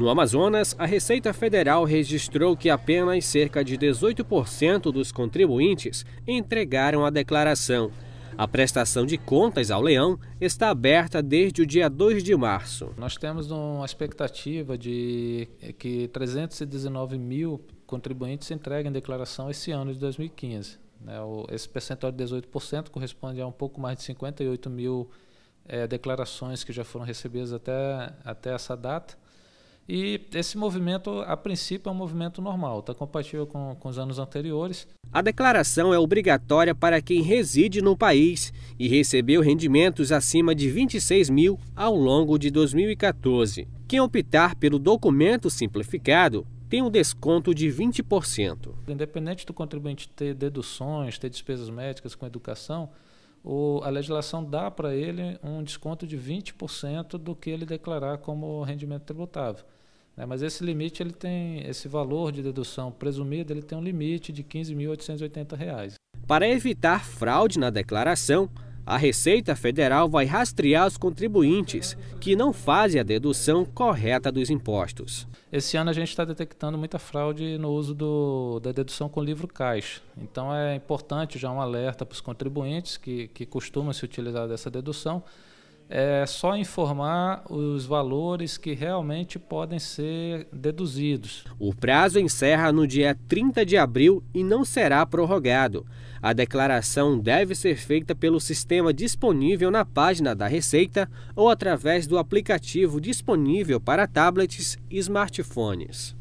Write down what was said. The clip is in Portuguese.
No Amazonas, a Receita Federal registrou que apenas cerca de 18% dos contribuintes entregaram a declaração. A prestação de contas ao leão está aberta desde o dia 2 de março. Nós temos uma expectativa de que 319 mil contribuintes entreguem declaração esse ano de 2015. Né? Esse percentual de 18% corresponde a um pouco mais de 58 mil eh, declarações que já foram recebidas até, até essa data. E esse movimento, a princípio, é um movimento normal, está compatível com, com os anos anteriores. A declaração é obrigatória para quem reside no país e recebeu rendimentos acima de 26 mil ao longo de 2014. Quem optar pelo documento simplificado tem um desconto de 20%. Independente do contribuinte ter deduções, ter despesas médicas com educação, o, a legislação dá para ele um desconto de 20% do que ele declarar como rendimento tributável. Né? Mas esse limite, ele tem esse valor de dedução presumida, ele tem um limite de R$ 15.880. Para evitar fraude na declaração, a Receita Federal vai rastrear os contribuintes que não fazem a dedução correta dos impostos. Esse ano a gente está detectando muita fraude no uso do, da dedução com livro caixa. Então é importante já um alerta para os contribuintes que, que costumam se utilizar dessa dedução é só informar os valores que realmente podem ser deduzidos. O prazo encerra no dia 30 de abril e não será prorrogado. A declaração deve ser feita pelo sistema disponível na página da Receita ou através do aplicativo disponível para tablets e smartphones.